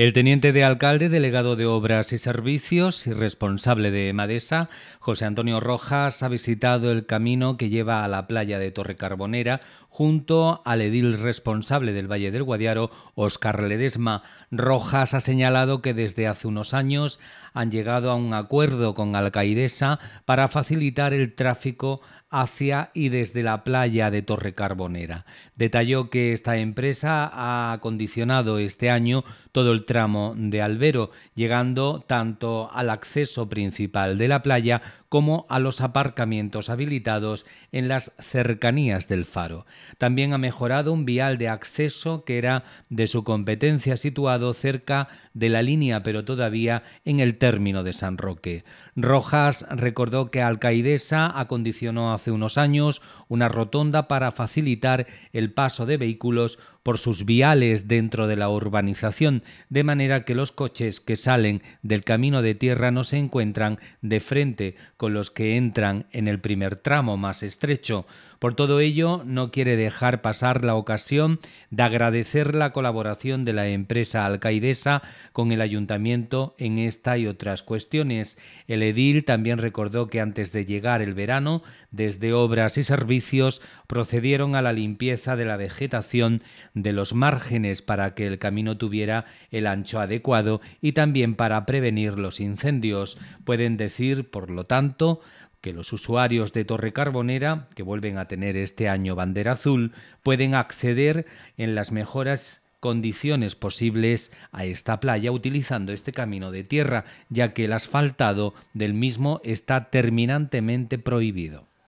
El teniente de alcalde, delegado de Obras y Servicios y responsable de Madesa, José Antonio Rojas, ha visitado el camino que lleva a la playa de Torre Carbonera junto al edil responsable del Valle del Guadiaro, Óscar Ledesma. Rojas ha señalado que desde hace unos años han llegado a un acuerdo con Alcaidesa para facilitar el tráfico hacia y desde la playa de Torre Carbonera. Detalló que esta empresa ha acondicionado este año todo el tramo de Albero, llegando tanto al acceso principal de la playa como a los aparcamientos habilitados en las cercanías del faro. También ha mejorado un vial de acceso que era de su competencia situado cerca de la línea pero todavía en el término de San Roque. Rojas recordó que Alcaidesa acondicionó a hace unos años una rotonda para facilitar el paso de vehículos por sus viales dentro de la urbanización, de manera que los coches que salen del camino de tierra no se encuentran de frente con los que entran en el primer tramo más estrecho. Por todo ello, no quiere dejar pasar la ocasión de agradecer la colaboración de la empresa alcaidesa con el ayuntamiento en esta y otras cuestiones. El edil también recordó que antes de llegar el verano, desde obras y servicios procedieron a la limpieza de la vegetación de los márgenes para que el camino tuviera el ancho adecuado y también para prevenir los incendios. Pueden decir, por lo tanto, que los usuarios de Torre Carbonera, que vuelven a tener este año bandera azul, pueden acceder en las mejoras condiciones posibles a esta playa utilizando este camino de tierra, ya que el asfaltado del mismo está terminantemente prohibido.